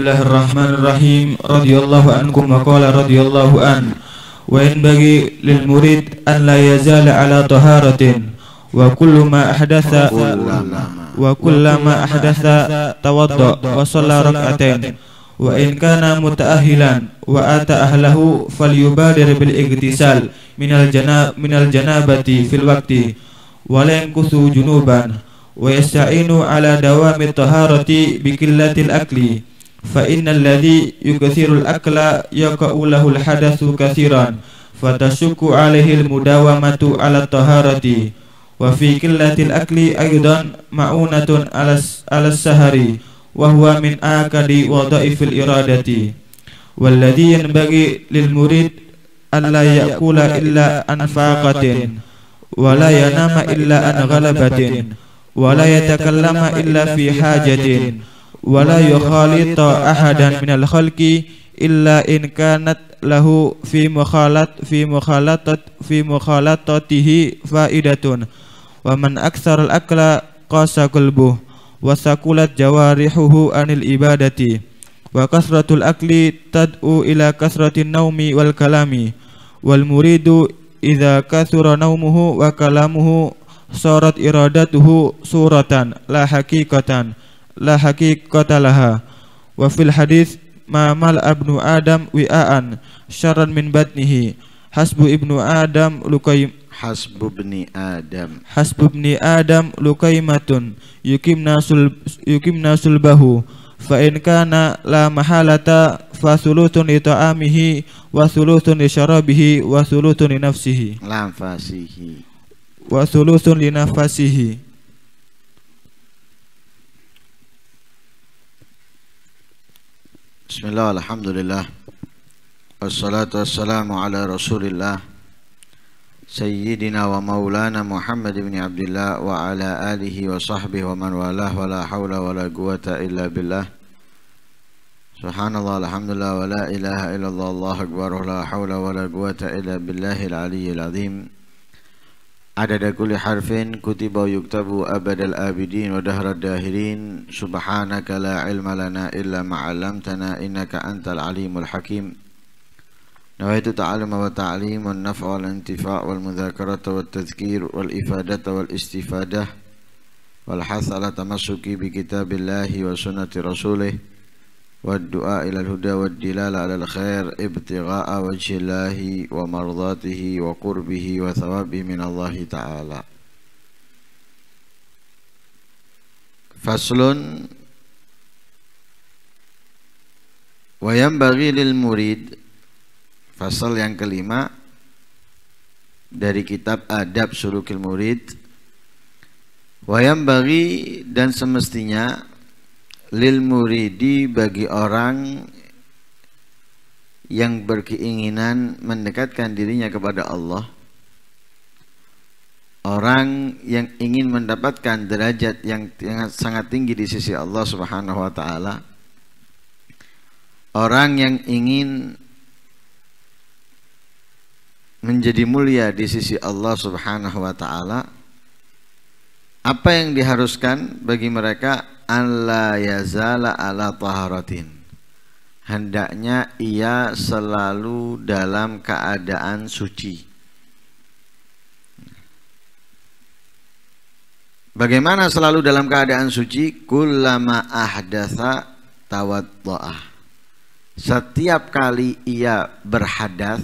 Bismillahirrahmanirrahim radhiyallahu ankum wa qala radhiyallahu an wa in bagi lil murid an la yazala ala taharatin wa kullu ma ahdatha wa kullu ma ahdatha tawadda wa shalla rak'atain wa in kana mutaahilan wa ata ahlahu falyubadir bil igtisal minal janab minal janabati fil waqti wa la yankusu junuban wa yasta'inu ala dawami taharati bi akli فإن الذي يكثر الأكل يقع له الحدث كثيرا فتشك عليه المداومة على الطهارة وفي قلة الأكل أيضا معونة على السهر وهو من آكد وضعف الإرادة والذي ينبغي للمريد ألا يأكل إلا عن فاقة ولا ينام إلا عن غلبة ولا يتكلم إلا في حاجة wala yukhalita ahadan minal khalqi illa in kanat lahu fi mukhalat fi mukhalatat fi mukhalatatihi faidatun wa man aktsaral akla qasa qalbuh wa sakulat jawarihuhu anil ibadati wa kasratul akli tad'u ila kasratin naumi wal kalami wal muridu idza kathura naumuhu wa kalamuhu sarat iradatuhu suratan la haqiqatan la haqiqata laha wa fil hadis ma mal abnu adam wi'aan syarran min batnihi hasbu ibnu adam luqaim hasbu ibni adam hasbu ibni adam luqaimatun yukimna sul yukimna sulbahu fa in kana la mahalata fa sulutun li ta'amihi wa sulutun li syarabihi wa sulutun li nafsihi nafasihi wa sulutun li nafasihi بسم الله الحمد لله والصلاة والسلام على رسول الله سيدنا ومولانا محمد بن عبد الله وعلى آله وصحبه ومن والاه ولا حول ولا قوة إلا بالله سبحان الله الحمد لله ولا إله إلا الله الله أكبر ولا حول ولا قوة إلا بالله العلي العظيم عدد كل حرف كتب ويكتب أبد الآبدين ودهر الداهرين سبحانك لا علم لنا إلا ما علمتنا إنك أنت العليم الحكيم نويت تعلم وتعليم والنفع والانتفاع والمذاكرة والتذكير والإفادة والاستفادة والحث على تمسك بكتاب الله وسنة رسوله والدعاء إلى الهدى والدلالة على الخير ابتغاء وجه الله ومرضاته وقربه وثوابه من الله تعالى فصل وينبغي للمريد فصل yang kelima dari kitab Adab Sulukil Murid wayam bagi dan semestinya lil muridi bagi orang yang berkeinginan mendekatkan dirinya kepada Allah orang yang ingin mendapatkan derajat yang, sangat tinggi di sisi Allah Subhanahu wa taala orang yang ingin menjadi mulia di sisi Allah Subhanahu wa taala apa yang diharuskan bagi mereka alla yazala ala taharatin hendaknya ia selalu dalam keadaan suci Bagaimana selalu dalam keadaan suci? Kullama ahdatha tawadda'ah. Setiap kali ia berhadas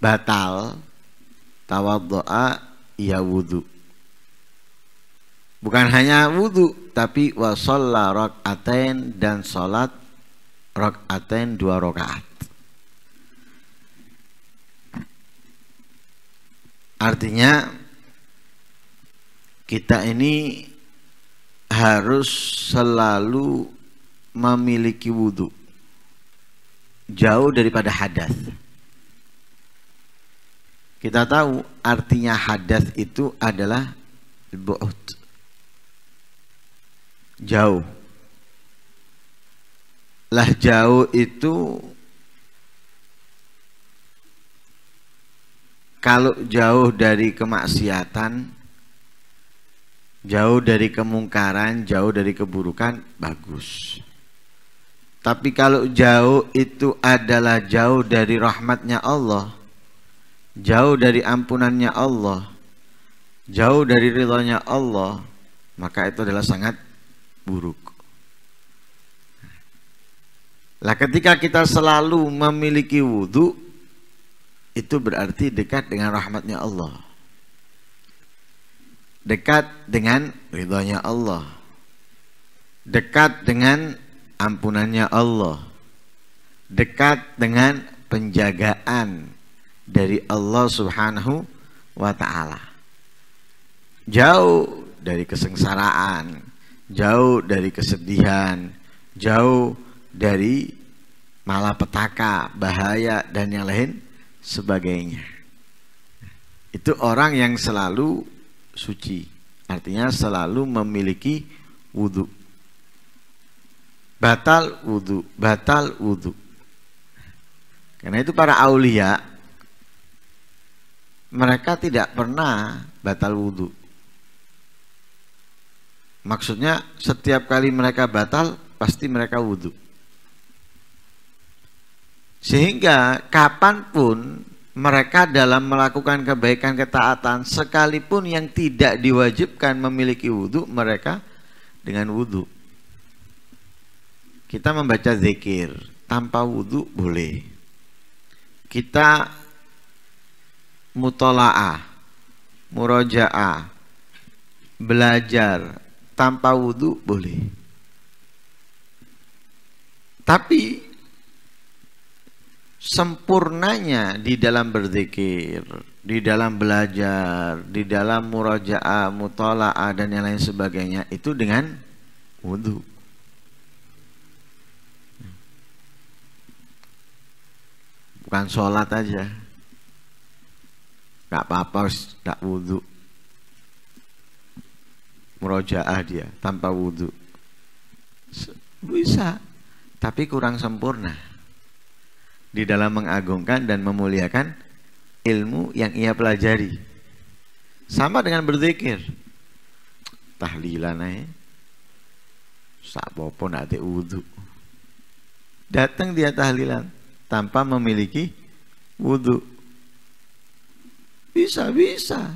batal tawaddu'a ia wudhu bukan hanya wudhu tapi wasolla rokaten dan sholat rokaten dua rokaat artinya kita ini harus selalu memiliki wudhu jauh daripada hadas kita tahu artinya hadas itu adalah bu'ud jauh lah jauh itu kalau jauh dari kemaksiatan jauh dari kemungkaran jauh dari keburukan bagus tapi kalau jauh itu adalah jauh dari rahmatnya Allah jauh dari ampunannya Allah jauh dari ridhonya Allah maka itu adalah sangat buruk. Lah ketika kita selalu memiliki wudhu itu berarti dekat dengan rahmatnya Allah. Dekat dengan ridhonya Allah. Dekat dengan ampunannya Allah. Dekat dengan penjagaan dari Allah Subhanahu wa taala. Jauh dari kesengsaraan, jauh dari kesedihan, jauh dari malapetaka, bahaya dan yang lain sebagainya. Itu orang yang selalu suci, artinya selalu memiliki wudhu. Batal wudhu, batal wudhu. Karena itu para aulia mereka tidak pernah batal wudhu Maksudnya setiap kali mereka batal pasti mereka wudhu. Sehingga kapanpun mereka dalam melakukan kebaikan ketaatan sekalipun yang tidak diwajibkan memiliki wudhu mereka dengan wudhu. Kita membaca zikir tanpa wudhu boleh. Kita mutola'ah, muroja'ah, belajar, tanpa wudhu boleh. Tapi sempurnanya di dalam berzikir, di dalam belajar, di dalam murajaah, mutolaah dan yang lain sebagainya itu dengan wudhu. Bukan sholat aja. Gak apa-apa, gak wudhu murojaah dia tanpa wudhu bisa tapi kurang sempurna di dalam mengagungkan dan memuliakan ilmu yang ia pelajari sama dengan berzikir tahlilan aja sak wudhu datang dia tahlilan tanpa memiliki wudhu bisa bisa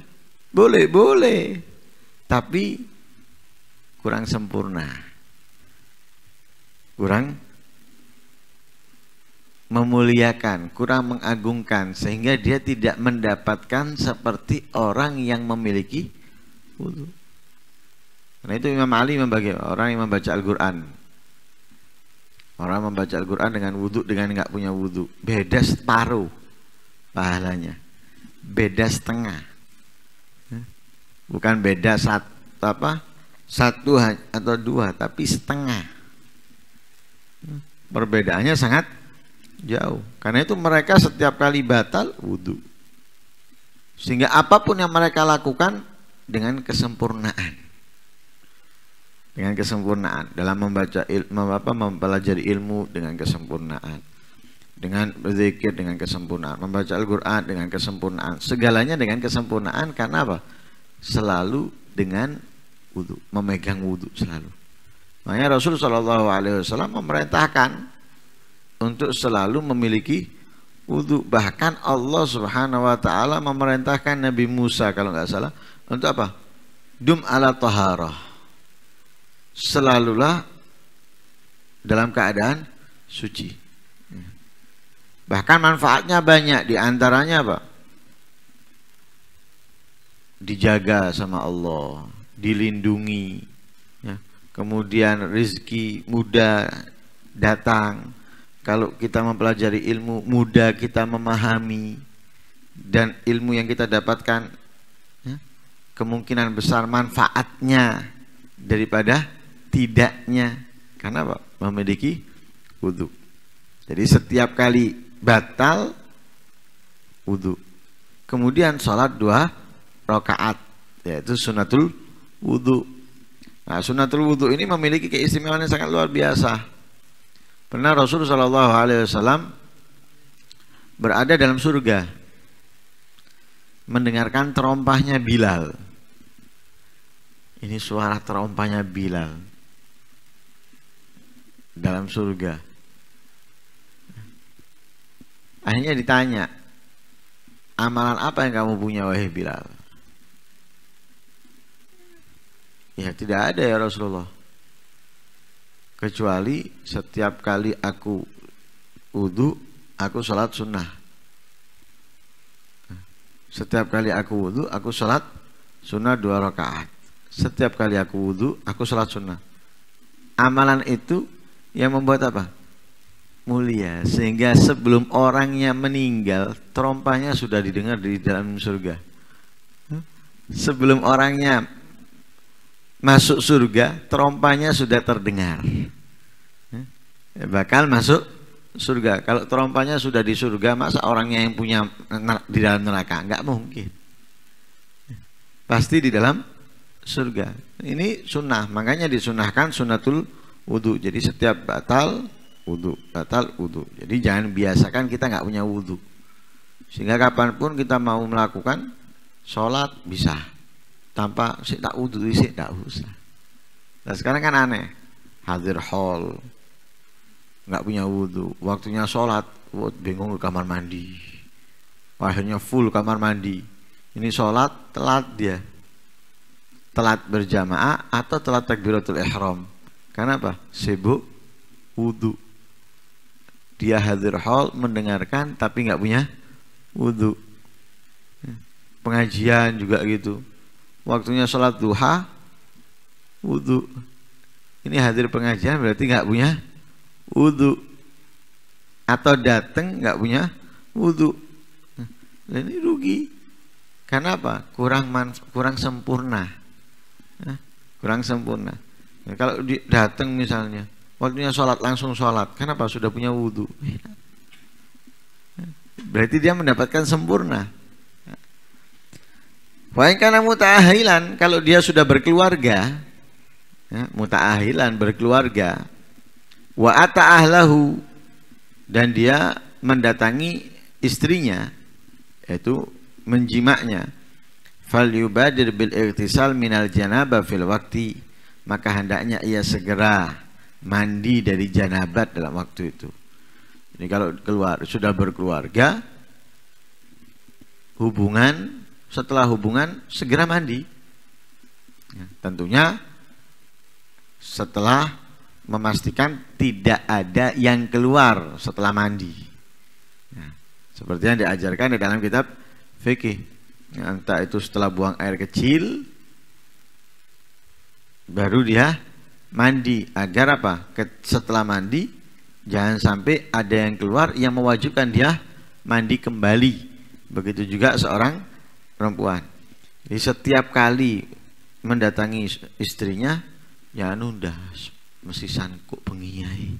boleh boleh tapi kurang sempurna kurang memuliakan, kurang mengagungkan sehingga dia tidak mendapatkan seperti orang yang memiliki wudhu. Nah itu Imam Ali membagi orang yang membaca Al-Quran Orang membaca Al-Quran dengan wudhu dengan nggak punya wudhu Beda separuh pahalanya Beda setengah Bukan beda satu apa satu atau dua tapi setengah perbedaannya sangat jauh karena itu mereka setiap kali batal wudhu sehingga apapun yang mereka lakukan dengan kesempurnaan dengan kesempurnaan dalam membaca ilmu apa mempelajari ilmu dengan kesempurnaan dengan berzikir dengan kesempurnaan membaca Al-Qur'an dengan kesempurnaan segalanya dengan kesempurnaan karena apa selalu dengan wudhu, memegang wudhu selalu. Makanya Rasul Shallallahu Alaihi Wasallam memerintahkan untuk selalu memiliki wudhu. Bahkan Allah Subhanahu Wa Taala memerintahkan Nabi Musa kalau nggak salah untuk apa? Dum ala taharah. Selalulah dalam keadaan suci. Bahkan manfaatnya banyak. Di antaranya apa? Dijaga sama Allah dilindungi ya. kemudian rizki mudah datang kalau kita mempelajari ilmu mudah kita memahami dan ilmu yang kita dapatkan ya, kemungkinan besar manfaatnya daripada tidaknya karena apa? memiliki wudhu jadi setiap kali batal wudhu kemudian sholat dua rakaat yaitu sunatul wudhu. Nah, sunnatul wudhu ini memiliki keistimewaan yang sangat luar biasa. Pernah Rasulullah Shallallahu Alaihi Wasallam berada dalam surga, mendengarkan terompahnya Bilal. Ini suara terompahnya Bilal dalam surga. Akhirnya ditanya, amalan apa yang kamu punya wahai Bilal? Ya tidak ada ya Rasulullah Kecuali setiap kali aku wudhu Aku sholat sunnah Setiap kali aku wudhu Aku sholat sunnah dua rakaat Setiap kali aku wudhu Aku sholat sunnah Amalan itu yang membuat apa? Mulia Sehingga sebelum orangnya meninggal Terompahnya sudah didengar di dalam surga Sebelum orangnya masuk surga, terompanya sudah terdengar. Ya, bakal masuk surga. Kalau terompanya sudah di surga, masa orangnya yang punya di dalam neraka? nggak mungkin. Pasti di dalam surga. Ini sunnah, makanya disunahkan sunnatul wudhu. Jadi setiap batal wudhu, batal wudhu. Jadi jangan biasakan kita nggak punya wudhu. Sehingga kapanpun kita mau melakukan sholat bisa tanpa si tak wudhu sih tak usah nah sekarang kan aneh hadir hall nggak punya wudhu waktunya sholat bingung ke kamar mandi akhirnya full kamar mandi ini sholat telat dia telat berjamaah atau telat takbiratul ihram karena apa sibuk wudhu dia hadir hall mendengarkan tapi nggak punya wudhu pengajian juga gitu waktunya sholat duha wudhu ini hadir pengajian berarti nggak punya wudhu atau dateng nggak punya wudhu nah, ini rugi karena apa kurang man, kurang sempurna nah, kurang sempurna nah, kalau dateng misalnya waktunya sholat langsung sholat kenapa sudah punya wudhu berarti dia mendapatkan sempurna Fa'inkana muta'ahilan, kalau dia sudah berkeluarga, ya, muta'ahilan, berkeluarga, wa ata'ahlahu, dan dia mendatangi istrinya, yaitu menjimaknya. Fal yubadir bil iktisal minal janabah fil wakti, maka hendaknya ia segera mandi dari janabat dalam waktu itu. Jadi kalau keluar sudah berkeluarga, hubungan setelah hubungan segera mandi. Ya, tentunya setelah memastikan tidak ada yang keluar setelah mandi. Ya, seperti yang diajarkan di dalam kitab fikih. Ya, entah itu setelah buang air kecil baru dia mandi agar apa? Setelah mandi jangan sampai ada yang keluar yang mewajibkan dia mandi kembali. Begitu juga seorang perempuan. di setiap kali mendatangi istrinya, ya nunda masih sangkuk pengiyai,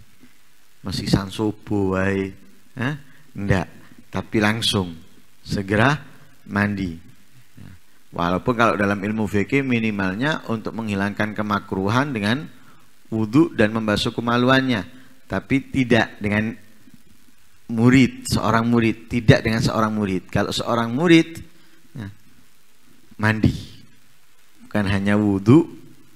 masih mesti san eh? enggak, tapi langsung segera mandi. Ya. Walaupun kalau dalam ilmu fikih minimalnya untuk menghilangkan kemakruhan dengan wudhu dan membasuh kemaluannya, tapi tidak dengan murid, seorang murid, tidak dengan seorang murid. Kalau seorang murid mandi. Bukan hanya wudhu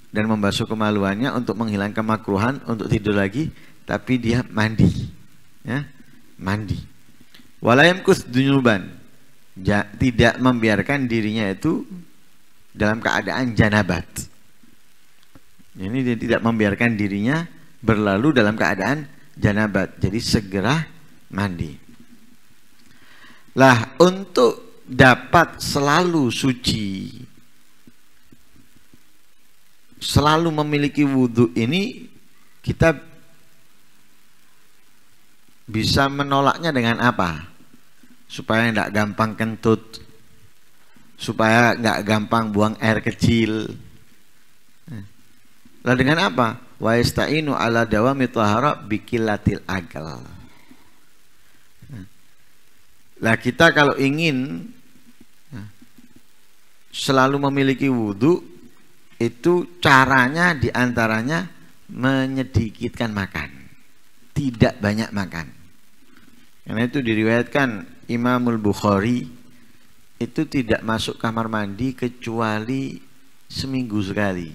dan membasuh kemaluannya untuk menghilangkan makruhan untuk tidur lagi, tapi dia mandi. Ya, mandi. Walayam dunyuban Ja, tidak membiarkan dirinya itu dalam keadaan janabat. Ini dia tidak membiarkan dirinya berlalu dalam keadaan janabat. Jadi segera mandi. Lah untuk dapat selalu suci selalu memiliki wudhu ini kita bisa menolaknya dengan apa supaya tidak gampang kentut supaya nggak gampang buang air kecil lah dengan apa wa istainu ala dawami tahara bikilatil agal Nah kita kalau ingin selalu memiliki wudhu itu caranya diantaranya menyedikitkan makan tidak banyak makan karena itu diriwayatkan Imamul Bukhari itu tidak masuk kamar mandi kecuali seminggu sekali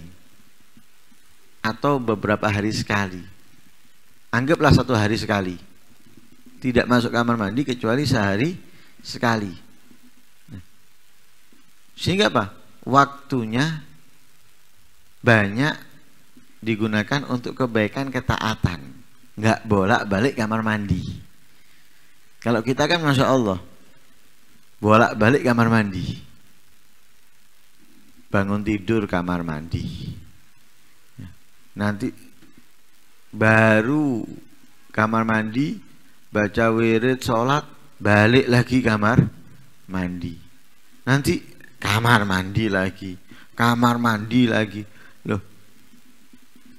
atau beberapa hari sekali anggaplah satu hari sekali tidak masuk kamar mandi kecuali sehari sekali. Nah. Sehingga apa? Waktunya banyak digunakan untuk kebaikan ketaatan. Nggak bolak-balik kamar mandi. Kalau kita kan Masya Allah, bolak-balik kamar mandi. Bangun tidur kamar mandi. Nah, nanti baru kamar mandi baca wirid sholat balik lagi kamar mandi nanti kamar mandi lagi kamar mandi lagi loh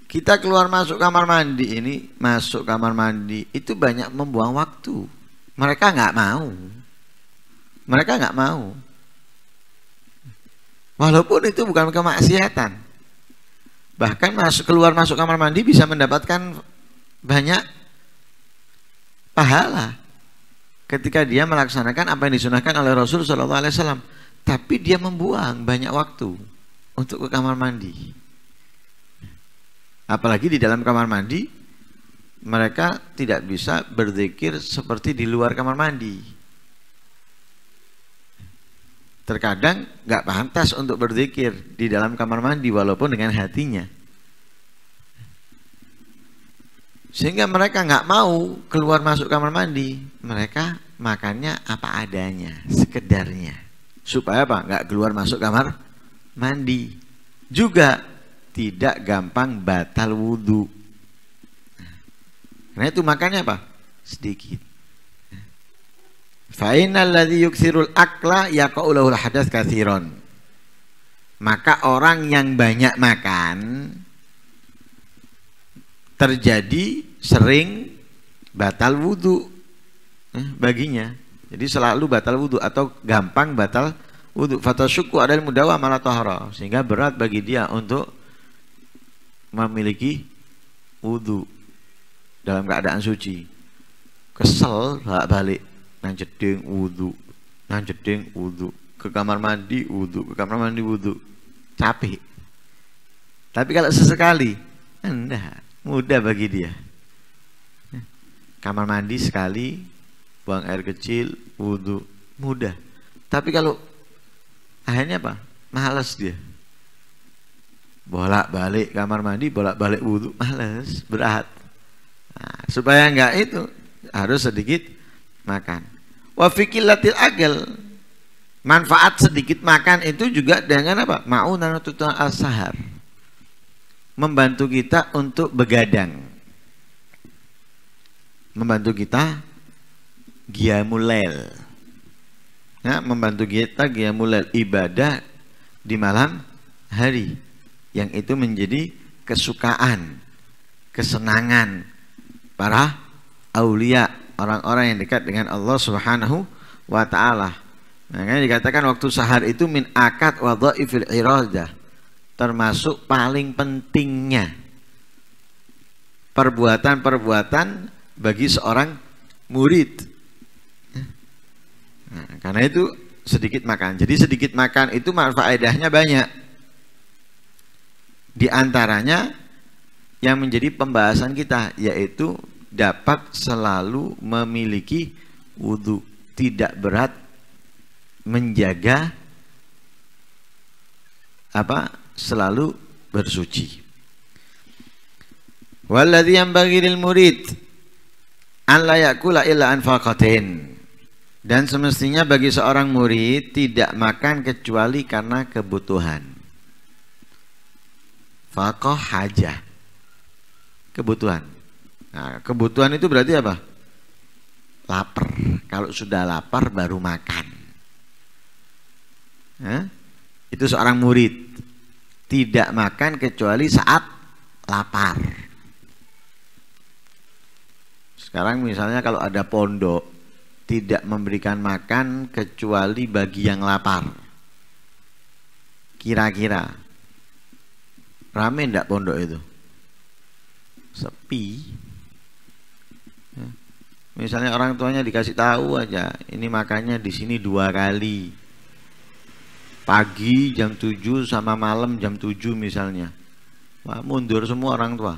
kita keluar masuk kamar mandi ini masuk kamar mandi itu banyak membuang waktu mereka nggak mau mereka nggak mau walaupun itu bukan kemaksiatan bahkan masuk keluar masuk kamar mandi bisa mendapatkan banyak pahala ketika dia melaksanakan apa yang disunahkan oleh Rasul Shallallahu Alaihi Wasallam tapi dia membuang banyak waktu untuk ke kamar mandi apalagi di dalam kamar mandi mereka tidak bisa berzikir seperti di luar kamar mandi terkadang nggak pantas untuk berzikir di dalam kamar mandi walaupun dengan hatinya Sehingga mereka nggak mau keluar masuk kamar mandi. Mereka makannya apa adanya, sekedarnya. Supaya apa? Nggak keluar masuk kamar mandi. Juga tidak gampang batal wudhu. Karena itu makannya apa? Sedikit. Fa'inal ladhi yuksirul akla yaqa'ulahul hadas kasiron Maka orang yang banyak makan terjadi sering batal wudhu eh, baginya. Jadi selalu batal wudhu atau gampang batal wudhu. Fatasyuku adalah mudawa malah tohara. Sehingga berat bagi dia untuk memiliki wudhu dalam keadaan suci. Kesel gak balik. Nang jeding wudhu. Nang jeding wudhu. Ke kamar mandi wudhu. Ke kamar mandi wudhu. Capek. Tapi kalau sesekali, enggak, mudah bagi dia kamar mandi sekali buang air kecil wudhu mudah tapi kalau akhirnya apa malas dia bolak balik kamar mandi bolak balik wudhu malas berat nah, supaya enggak itu harus sedikit makan latil agel manfaat sedikit makan itu juga dengan apa al asahar membantu kita untuk begadang membantu kita giamulail ya, membantu kita giamulail ibadah di malam hari yang itu menjadi kesukaan kesenangan para aulia orang-orang yang dekat dengan Allah Subhanahu wa taala. Makanya dikatakan waktu sahar itu min akad wa dhaifil iradah termasuk paling pentingnya perbuatan-perbuatan bagi seorang murid. Nah, karena itu sedikit makan. Jadi sedikit makan itu manfaatnya banyak. Di antaranya yang menjadi pembahasan kita yaitu dapat selalu memiliki wudhu tidak berat menjaga apa selalu bersuci. Walladhi yang bagi murid an layakula illa anfaqatin dan semestinya bagi seorang murid tidak makan kecuali karena kebutuhan faqah hajah Kebutuhan nah, Kebutuhan itu berarti apa? Lapar Kalau sudah lapar baru makan Hah? Itu seorang murid Tidak makan kecuali saat lapar sekarang misalnya kalau ada pondok tidak memberikan makan kecuali bagi yang lapar. Kira-kira rame ndak pondok itu? Sepi. Ya. Misalnya orang tuanya dikasih tahu aja, ini makannya di sini dua kali. Pagi jam 7 sama malam jam 7 misalnya. Wah, mundur semua orang tua.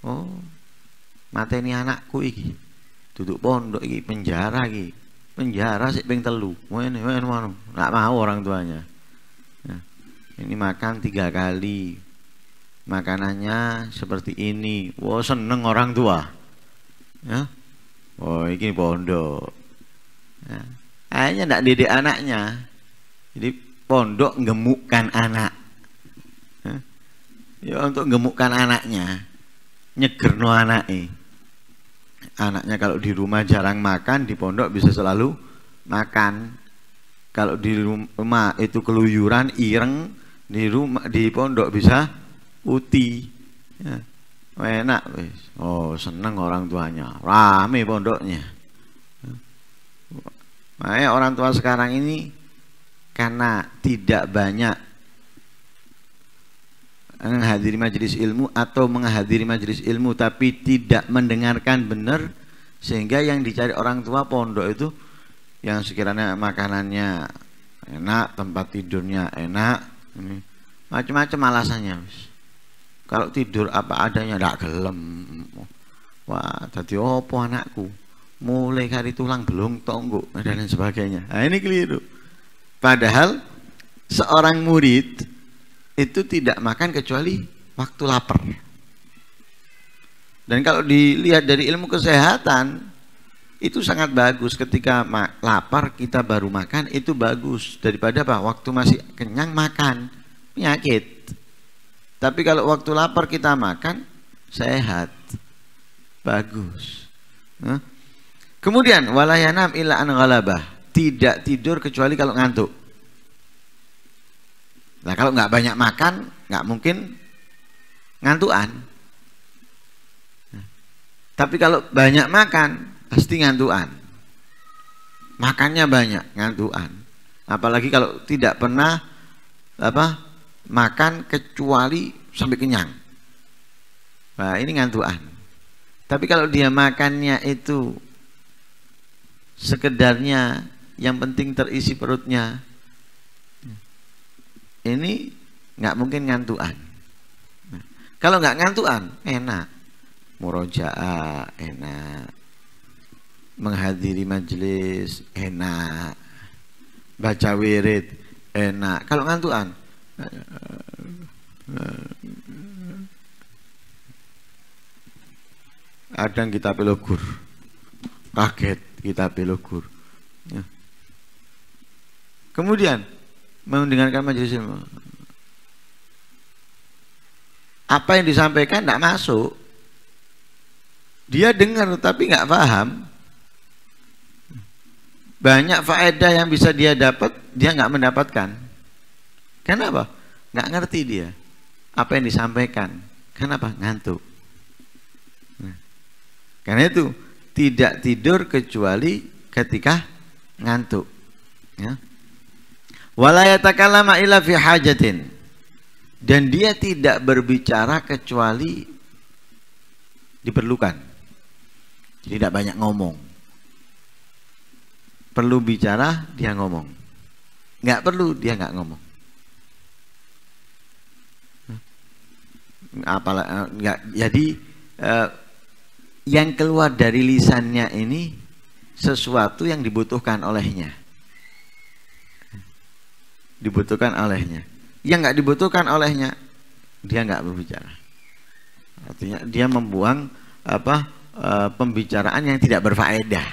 Oh, mateni anakku iki duduk pondok iki penjara iki penjara sih ping telu ini ngene mau nak mau orang tuanya nah, ini makan tiga kali makanannya seperti ini wow seneng orang tua ya oh ini pondok ya. akhirnya tidak didik anaknya jadi pondok gemukkan anak ya, ya untuk gemukkan anaknya nyegerno anaknya Anaknya kalau di rumah jarang makan, di pondok bisa selalu makan. Kalau di rumah itu keluyuran, ireng, di rumah di pondok bisa uti. Ya. Enak wis. Oh, seneng orang tuanya. Rame pondoknya. Ya. Makanya orang tua sekarang ini karena tidak banyak menghadiri majelis ilmu atau menghadiri majelis ilmu tapi tidak mendengarkan benar sehingga yang dicari orang tua pondok itu yang sekiranya makanannya enak tempat tidurnya enak macam-macam alasannya kalau tidur apa adanya tidak gelem wah tadi opo anakku mulai kari tulang belum tunggu dan sebagainya nah, ini keliru padahal seorang murid itu tidak makan kecuali waktu lapar. Dan kalau dilihat dari ilmu kesehatan, itu sangat bagus ketika lapar kita baru makan itu bagus daripada apa waktu masih kenyang makan penyakit tapi kalau waktu lapar kita makan sehat bagus kemudian walayanam ila an tidak tidur kecuali kalau ngantuk Nah kalau nggak banyak makan, nggak mungkin ngantuan. Nah, tapi kalau banyak makan, pasti ngantuan. Makannya banyak, ngantuan. Apalagi kalau tidak pernah apa makan kecuali sampai kenyang. Nah ini ngantuan. Tapi kalau dia makannya itu sekedarnya yang penting terisi perutnya ini nggak mungkin ngantuan. Nah, kalau nggak ngantuan, enak. Murojaah enak. Menghadiri majelis enak. Baca wirid enak. Kalau ngantuan, yang kita pelukur, kaget kita pelukur. Ya. Kemudian mendengarkan majelis ilmu. Apa yang disampaikan tidak masuk. Dia dengar tapi nggak paham. Banyak faedah yang bisa dia dapat, dia nggak mendapatkan. Kenapa? Nggak ngerti dia apa yang disampaikan. Kenapa? Ngantuk. Nah, karena itu tidak tidur kecuali ketika ngantuk. Ya. Walayatakalama fi hajatin dan dia tidak berbicara kecuali diperlukan jadi tidak banyak ngomong perlu bicara dia ngomong nggak perlu dia nggak ngomong apalah eh, nggak jadi eh, yang keluar dari lisannya ini sesuatu yang dibutuhkan olehnya dibutuhkan olehnya yang nggak dibutuhkan olehnya dia nggak berbicara artinya dia membuang apa eh, pembicaraan yang tidak berfaedah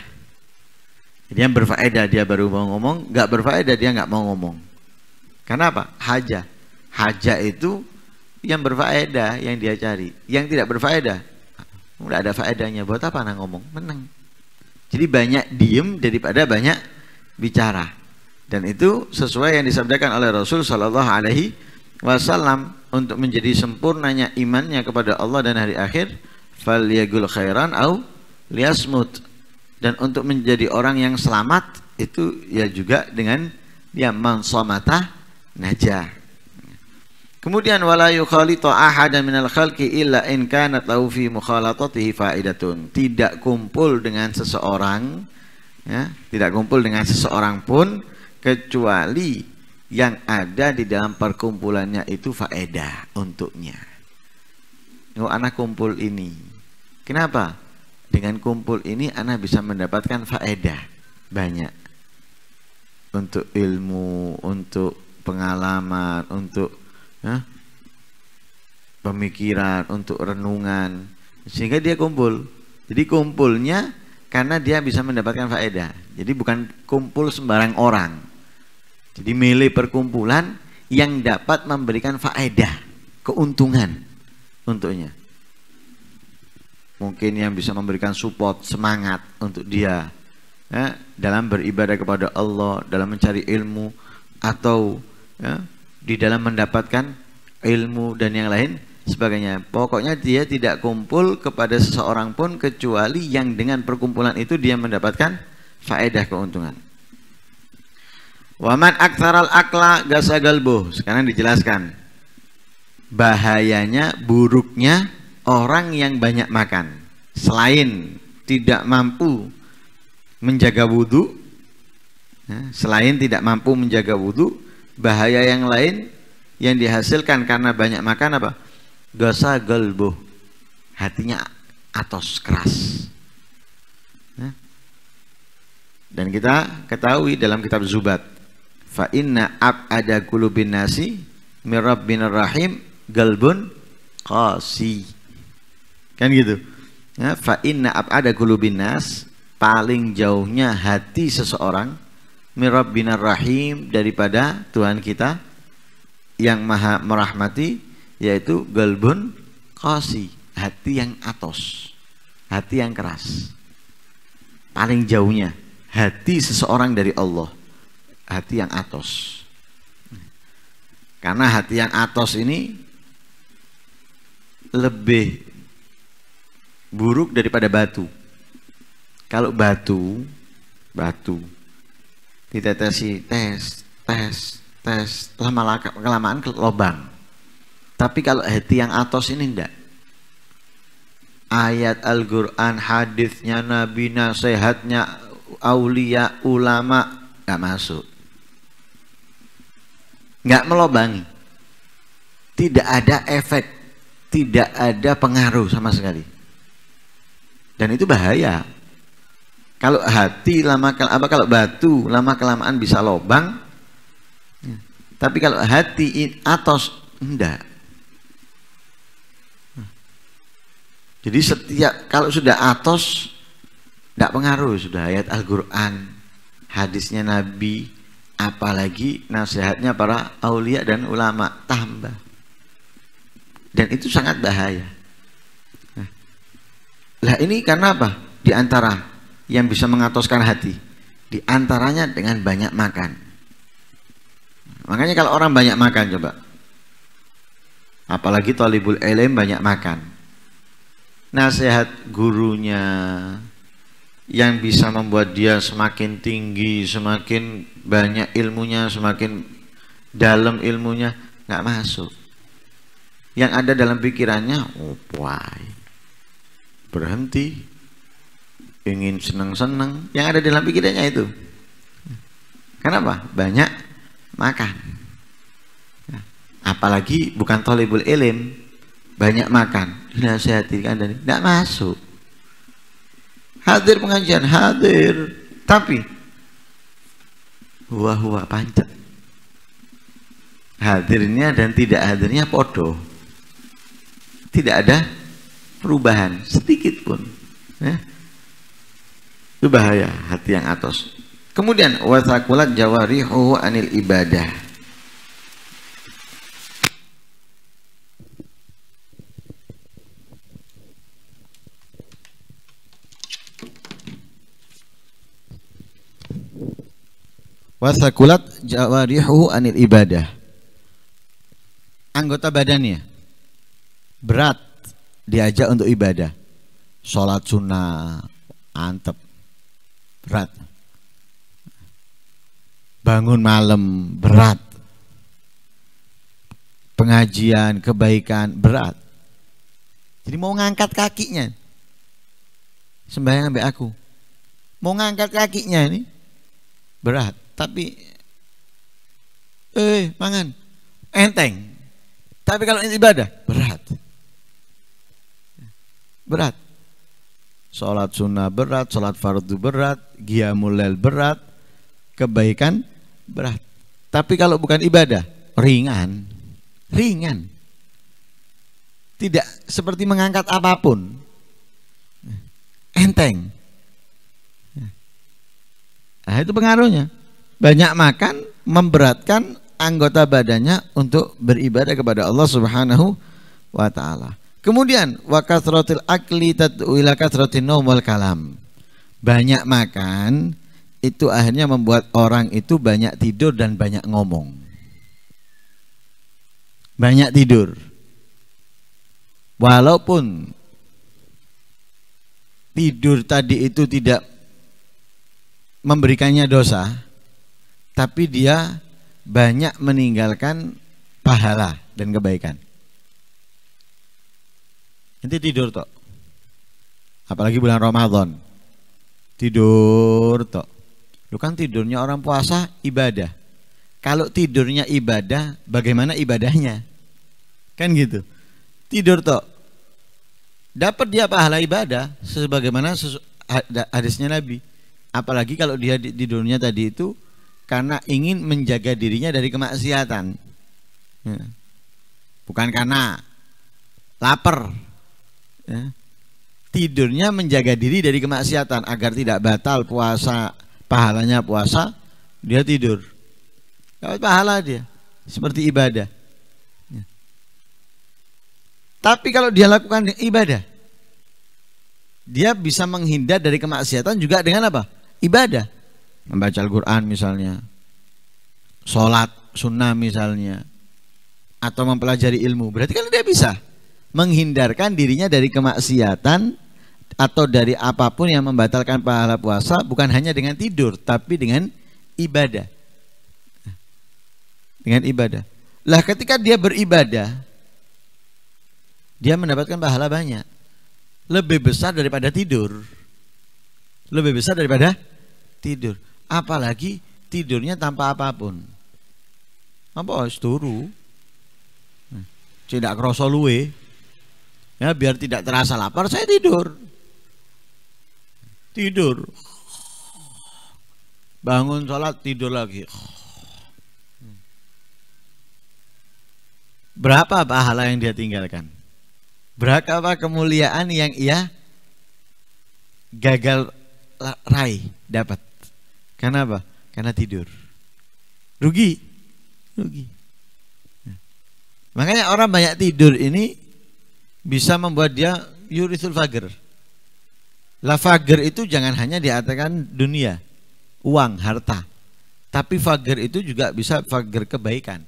jadi yang berfaedah dia baru mau ngomong nggak berfaedah dia nggak mau ngomong karena apa haja haja itu yang berfaedah yang dia cari yang tidak berfaedah nggak ada faedahnya buat apa nang ngomong menang jadi banyak diem daripada banyak bicara dan itu sesuai yang disabdakan oleh Rasul Shallallahu Alaihi Wasallam untuk menjadi sempurnanya imannya kepada Allah dan hari akhir. Fal yagul khairan au liasmut. Dan untuk menjadi orang yang selamat itu ya juga dengan ya mansamata najah. Kemudian wala yukhalita ahadan minal khalqi illa in kanat lahu fi mukhalatatihi faidatun. Tidak kumpul dengan seseorang ya, tidak kumpul dengan seseorang pun kecuali yang ada di dalam perkumpulannya itu faedah untuknya. Oh, anak kumpul ini. Kenapa? Dengan kumpul ini anak bisa mendapatkan faedah banyak. Untuk ilmu, untuk pengalaman, untuk eh, pemikiran, untuk renungan. Sehingga dia kumpul. Jadi kumpulnya karena dia bisa mendapatkan faedah. Jadi bukan kumpul sembarang orang. Jadi milih perkumpulan yang dapat memberikan faedah, keuntungan untuknya. Mungkin yang bisa memberikan support, semangat untuk dia ya, dalam beribadah kepada Allah, dalam mencari ilmu atau ya, di dalam mendapatkan ilmu dan yang lain sebagainya. Pokoknya dia tidak kumpul kepada seseorang pun kecuali yang dengan perkumpulan itu dia mendapatkan faedah keuntungan. Waman aktaral akla gasagalbo. Sekarang dijelaskan bahayanya buruknya orang yang banyak makan. Selain tidak mampu menjaga wudhu, ya, selain tidak mampu menjaga wudhu, bahaya yang lain yang dihasilkan karena banyak makan apa? Gasa galbo. Hatinya atos keras. Ya. Dan kita ketahui dalam kitab Zubat, fa inna ada kulubin nasi mirab bin rahim galbun qasi. Kan gitu. Ya, fa inna ada kulubin nas paling jauhnya hati seseorang mirab bin rahim daripada Tuhan kita yang maha merahmati yaitu galbun kosi hati yang atos hati yang keras paling jauhnya hati seseorang dari Allah hati yang atos karena hati yang atos ini lebih buruk daripada batu kalau batu batu ditetesi tes tes tes lama kelamaan ke lobang tapi kalau hati yang atas ini enggak. Ayat Al-Quran, hadisnya Nabi, nasihatnya aulia, ulama, enggak masuk. Enggak melobangi. Tidak ada efek, tidak ada pengaruh sama sekali. Dan itu bahaya. Kalau hati lama apa kalau batu lama kelamaan bisa lobang. Ya. Tapi kalau hati atas enggak Jadi setiap kalau sudah atos tidak pengaruh sudah ayat Al-Qur'an, hadisnya Nabi, apalagi nasihatnya para aulia dan ulama tambah. Dan itu sangat bahaya. Nah, lah ini karena apa? Di antara yang bisa mengatoskan hati, di antaranya dengan banyak makan. Makanya kalau orang banyak makan coba, apalagi talibul ilm banyak makan, nasihat gurunya yang bisa membuat dia semakin tinggi, semakin banyak ilmunya, semakin dalam ilmunya nggak masuk. Yang ada dalam pikirannya, oh why? berhenti, ingin senang-senang. Yang ada dalam pikirannya itu. Kenapa? Banyak makan. Ya. Apalagi bukan tolibul ilim, banyak makan dinasihati kan dan tidak masuk hadir pengajian hadir tapi huwa huwa panjang hadirnya dan tidak hadirnya podo tidak ada perubahan sedikit pun ya. itu bahaya hati yang atas kemudian wasakulat jawarihu anil ibadah wasakulat jawarihu anil ibadah anggota badannya berat diajak untuk ibadah sholat sunnah antep berat bangun malam berat pengajian kebaikan berat jadi mau ngangkat kakinya sembahyang sampai aku mau ngangkat kakinya ini berat tapi eh mangan enteng. Tapi kalau ibadah berat. Berat. sholat sunnah berat, sholat fardu berat, qiyamul berat, kebaikan berat. Tapi kalau bukan ibadah ringan. Ringan. Tidak seperti mengangkat apapun. Enteng. Nah, itu pengaruhnya. Banyak makan memberatkan anggota badannya untuk beribadah kepada Allah Subhanahu wa taala. Kemudian wa kasratil akli tatwila kasratin naum wal kalam. Banyak makan itu akhirnya membuat orang itu banyak tidur dan banyak ngomong. Banyak tidur. Walaupun tidur tadi itu tidak memberikannya dosa, tapi dia banyak meninggalkan pahala dan kebaikan. Nanti tidur tok. Apalagi bulan Ramadan. Tidur tok. Lu kan tidurnya orang puasa ibadah. Kalau tidurnya ibadah, bagaimana ibadahnya? Kan gitu. Tidur tok. Dapat dia pahala ibadah sebagaimana hadisnya Nabi. Apalagi kalau dia tidurnya tadi itu karena ingin menjaga dirinya dari kemaksiatan. Ya. Bukan karena lapar. Ya. Tidurnya menjaga diri dari kemaksiatan agar tidak batal puasa, pahalanya puasa, dia tidur. Dapat pahala dia seperti ibadah. Ya. Tapi kalau dia lakukan ibadah, dia bisa menghindar dari kemaksiatan juga dengan apa? Ibadah membaca Al-Quran misalnya, sholat sunnah misalnya, atau mempelajari ilmu. Berarti kan dia bisa menghindarkan dirinya dari kemaksiatan atau dari apapun yang membatalkan pahala puasa bukan hanya dengan tidur tapi dengan ibadah. Dengan ibadah. Lah ketika dia beribadah dia mendapatkan pahala banyak. Lebih besar daripada tidur. Lebih besar daripada tidur apalagi tidurnya tanpa apapun apa turu tidak hmm. kroso luwe ya biar tidak terasa lapar saya tidur tidur bangun sholat tidur lagi berapa pahala yang dia tinggalkan berapa kemuliaan yang ia gagal raih dapat karena apa? Karena tidur. Rugi. Rugi. Ya. Makanya orang banyak tidur ini bisa membuat dia yurisul fager. La fager itu jangan hanya diartikan dunia, uang, harta. Tapi fager itu juga bisa fager kebaikan,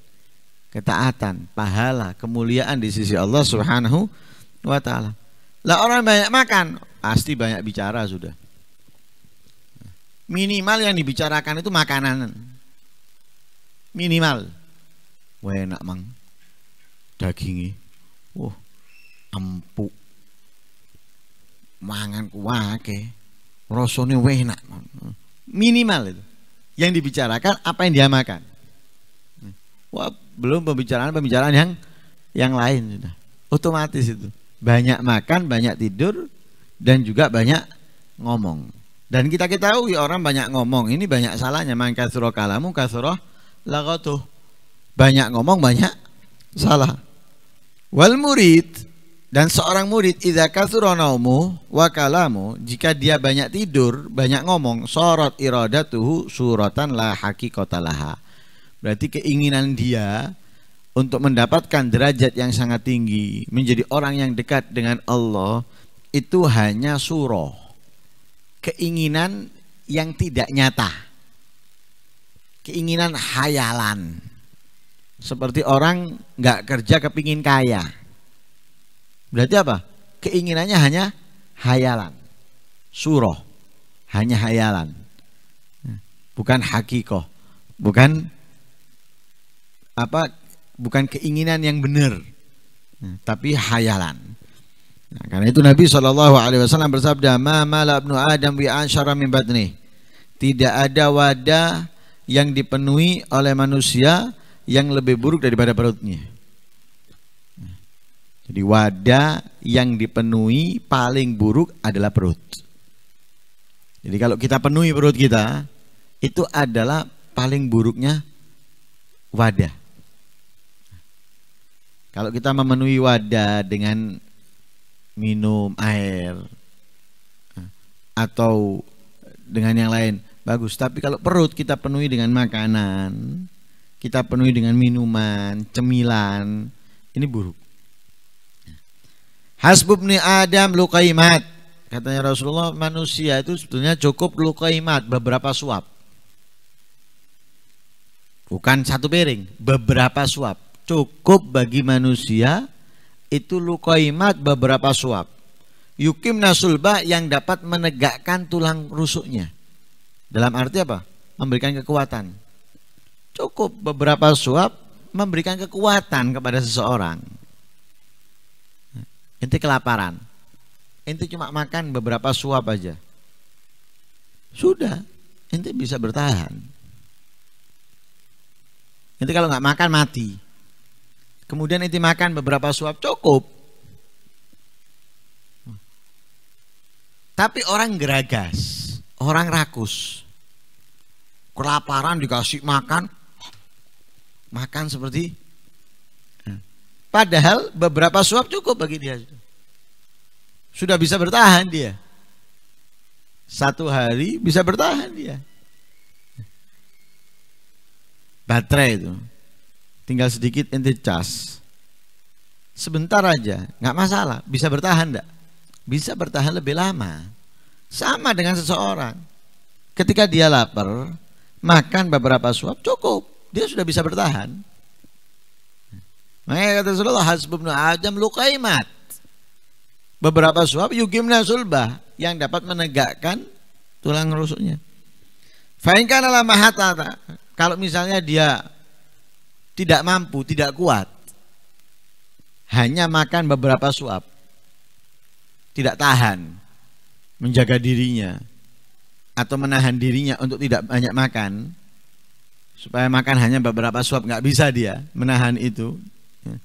ketaatan, pahala, kemuliaan di sisi Allah Subhanahu wa taala. Lah orang banyak makan, pasti banyak bicara sudah minimal yang dibicarakan itu makanan minimal Wah enak mang dagingi wah empuk mangan kuah, rasanya wah enak minimal itu yang dibicarakan apa yang dia makan wah belum pembicaraan pembicaraan yang yang lain sudah otomatis itu banyak makan banyak tidur dan juga banyak ngomong dan kita ketahui orang banyak ngomong, ini banyak salahnya. Maka surah kalamu kasuroh lagotuh. Banyak ngomong, banyak salah. Wal murid dan seorang murid idza kasura naumu wa kalamu jika dia banyak tidur, banyak ngomong, sorot iradatuhu suratan la laha. Berarti keinginan dia untuk mendapatkan derajat yang sangat tinggi, menjadi orang yang dekat dengan Allah itu hanya surah keinginan yang tidak nyata. Keinginan hayalan. Seperti orang nggak kerja kepingin kaya. Berarti apa? Keinginannya hanya hayalan. Suruh. Hanya hayalan. Bukan hakikoh. Bukan apa bukan keinginan yang benar. Tapi hayalan. Nah, karena itu Nabi Shallallahu Alaihi Wasallam bersabda, "Ma mala ibnu Adam bi ansharah min batni." Tidak ada wadah yang dipenuhi oleh manusia yang lebih buruk daripada perutnya. Nah, jadi wadah yang dipenuhi paling buruk adalah perut. Jadi kalau kita penuhi perut kita, itu adalah paling buruknya wadah. Kalau kita memenuhi wadah dengan minum air atau dengan yang lain bagus tapi kalau perut kita penuhi dengan makanan kita penuhi dengan minuman cemilan ini buruk hasbubni adam lukaimat katanya Rasulullah manusia itu sebetulnya cukup lukaimat beberapa suap bukan satu piring beberapa suap cukup bagi manusia itu lukaimat beberapa suap. Yukim nasulba yang dapat menegakkan tulang rusuknya. Dalam arti apa? Memberikan kekuatan. Cukup beberapa suap memberikan kekuatan kepada seseorang. Inti kelaparan. Inti cuma makan beberapa suap aja. Sudah, inti bisa bertahan. Inti kalau nggak makan mati. Kemudian inti makan beberapa suap cukup. Tapi orang geragas, orang rakus. Kelaparan dikasih makan, makan seperti Padahal beberapa suap cukup bagi dia. Sudah bisa bertahan dia. Satu hari bisa bertahan dia. Baterai itu tinggal sedikit ente cas sebentar aja nggak masalah bisa bertahan enggak bisa bertahan lebih lama sama dengan seseorang ketika dia lapar makan beberapa suap cukup dia sudah bisa bertahan makanya kata Rasulullah hasbubnu Ajam lukaimat beberapa suap yugimna sulbah yang dapat menegakkan tulang rusuknya fa'in kana kalau misalnya dia tidak mampu, tidak kuat. Hanya makan beberapa suap. Tidak tahan menjaga dirinya atau menahan dirinya untuk tidak banyak makan supaya makan hanya beberapa suap nggak bisa dia menahan itu ya.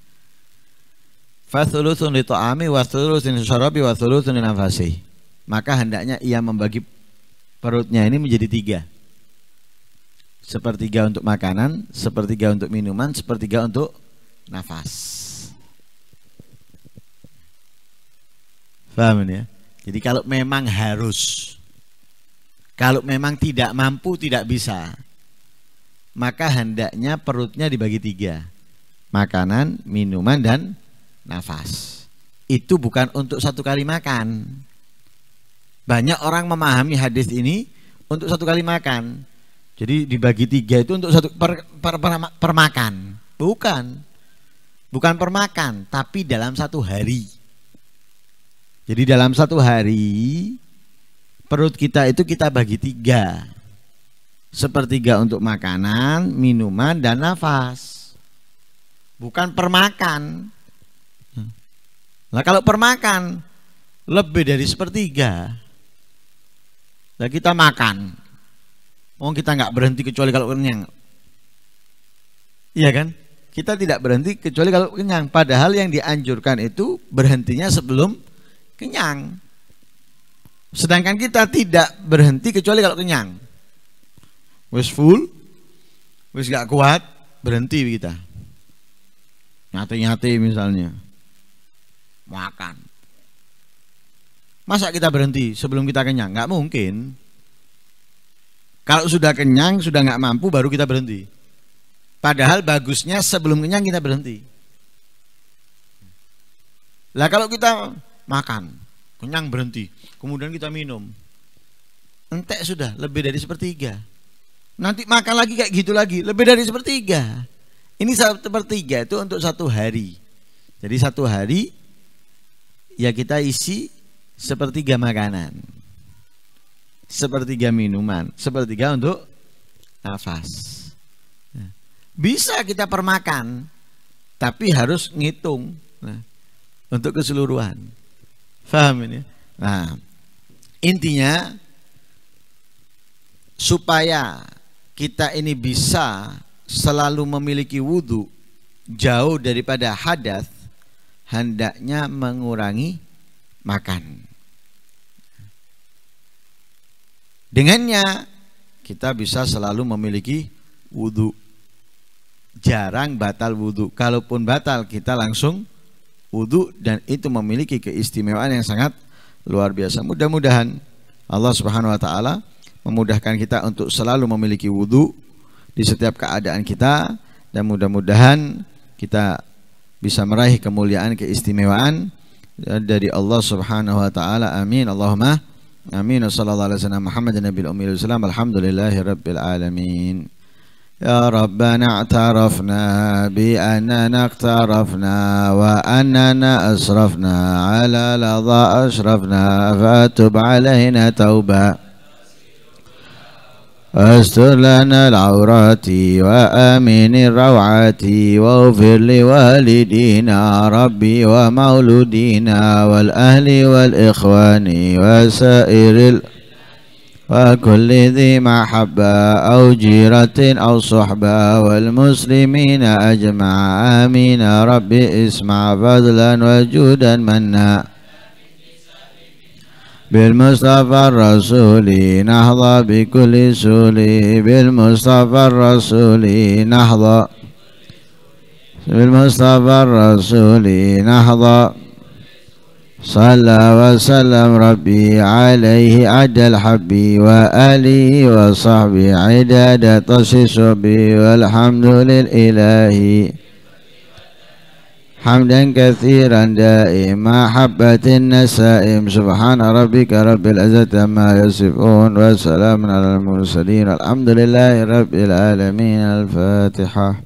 Fathuluthun li ta'ami wa thuluthun wa nafasi. Maka hendaknya ia membagi perutnya ini menjadi tiga sepertiga untuk makanan, sepertiga untuk minuman, sepertiga untuk nafas. Paham ya? Jadi kalau memang harus kalau memang tidak mampu tidak bisa maka hendaknya perutnya dibagi tiga makanan, minuman dan nafas. Itu bukan untuk satu kali makan. Banyak orang memahami hadis ini untuk satu kali makan. Jadi dibagi tiga itu untuk satu per, per, per, permakan, bukan, bukan permakan, tapi dalam satu hari. Jadi dalam satu hari perut kita itu kita bagi tiga, sepertiga untuk makanan, minuman dan nafas, bukan permakan. Nah kalau permakan lebih dari sepertiga, nah kita makan Oh kita nggak berhenti kecuali kalau kenyang. Iya kan? Kita tidak berhenti kecuali kalau kenyang. Padahal yang dianjurkan itu berhentinya sebelum kenyang. Sedangkan kita tidak berhenti kecuali kalau kenyang. Wis full, wis gak kuat, berhenti kita. Nyati-nyati misalnya. Makan. Masa kita berhenti sebelum kita kenyang? Gak mungkin. Kalau sudah kenyang, sudah nggak mampu, baru kita berhenti. Padahal bagusnya sebelum kenyang kita berhenti. Lah kalau kita makan, kenyang berhenti, kemudian kita minum, entek sudah lebih dari sepertiga. Nanti makan lagi kayak gitu lagi, lebih dari sepertiga. Ini satu sepertiga itu untuk satu hari. Jadi satu hari ya kita isi sepertiga makanan sepertiga minuman, sepertiga untuk nafas. Ya. Bisa kita permakan, tapi harus ngitung nah, untuk keseluruhan. Faham ini? Nah, intinya supaya kita ini bisa selalu memiliki wudhu jauh daripada hadas hendaknya mengurangi makan. Dengannya kita bisa selalu memiliki wudhu. Jarang batal wudhu. Kalaupun batal kita langsung wudhu dan itu memiliki keistimewaan yang sangat luar biasa. Mudah-mudahan Allah Subhanahu Wa Taala memudahkan kita untuk selalu memiliki wudhu di setiap keadaan kita dan mudah-mudahan kita bisa meraih kemuliaan keistimewaan ya, dari Allah Subhanahu wa taala. Amin. Allahumma آمين وصلى الله على سيدنا محمد النبي الأمي والسلام الحمد لله رب العالمين يا ربنا اعترفنا بأننا اقترفنا وأننا أسرفنا على لظى أشرفنا فأتب علينا توبة واستر لنا العورات وآمن الروعات واغفر لوالدينا ربي ومولودينا والأهل والإخوان وسائر ال... وكل ذي محبة أو جيرة أو صحبة والمسلمين أجمع آمين ربي اسمع فضلا وجودا منا بالمصطفى الرسول نحظى بكل سولي بالمصطفى الرسول نحظى بالمصطفى الرسول نحظى صلى وسلم ربي عليه عد الحب وآله وصحبه عداد تصي والحمد للإلهي حمدا كثيرا دائما حبة النسائم سبحان ربك رب العزة ما يصفون وسلام على المرسلين الحمد لله رب العالمين الفاتحة